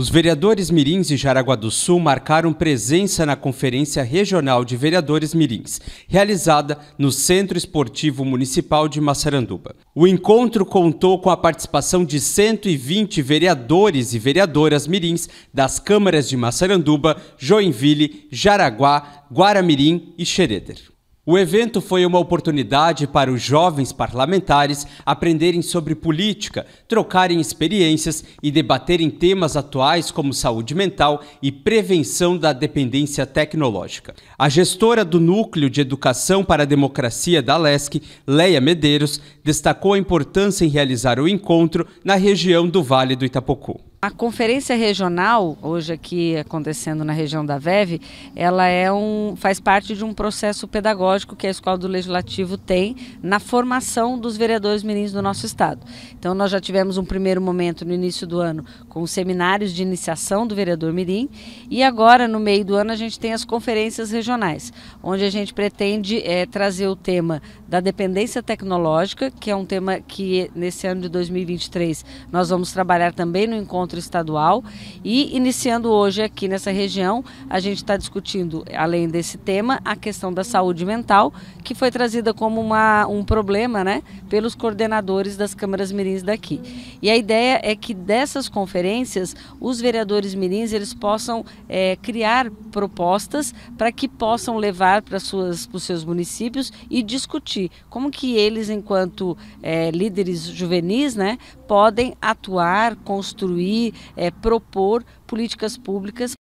Os vereadores mirins e Jaraguá do Sul marcaram presença na Conferência Regional de Vereadores Mirins, realizada no Centro Esportivo Municipal de Massaranduba. O encontro contou com a participação de 120 vereadores e vereadoras mirins das câmaras de Massaranduba, Joinville, Jaraguá, Guaramirim e Xereder. O evento foi uma oportunidade para os jovens parlamentares aprenderem sobre política, trocarem experiências e debaterem temas atuais como saúde mental e prevenção da dependência tecnológica. A gestora do Núcleo de Educação para a Democracia da LESC, Leia Medeiros, destacou a importância em realizar o encontro na região do Vale do Itapocu. A conferência regional, hoje aqui acontecendo na região da VEV, ela é um, faz parte de um processo pedagógico que a Escola do Legislativo tem na formação dos vereadores mirins do nosso estado. Então nós já tivemos um primeiro momento no início do ano com seminários de iniciação do vereador mirim e agora no meio do ano a gente tem as conferências regionais, onde a gente pretende é, trazer o tema da dependência tecnológica, que é um tema que nesse ano de 2023 nós vamos trabalhar também no encontro encontro estadual e iniciando hoje aqui nessa região, a gente está discutindo, além desse tema, a questão da saúde mental, que foi trazida como uma, um problema né, pelos coordenadores das câmaras mirins daqui. E a ideia é que dessas conferências, os vereadores mirins eles possam é, criar propostas para que possam levar para os seus municípios e discutir como que eles, enquanto é, líderes juvenis, né, podem atuar, construir é, propor políticas públicas.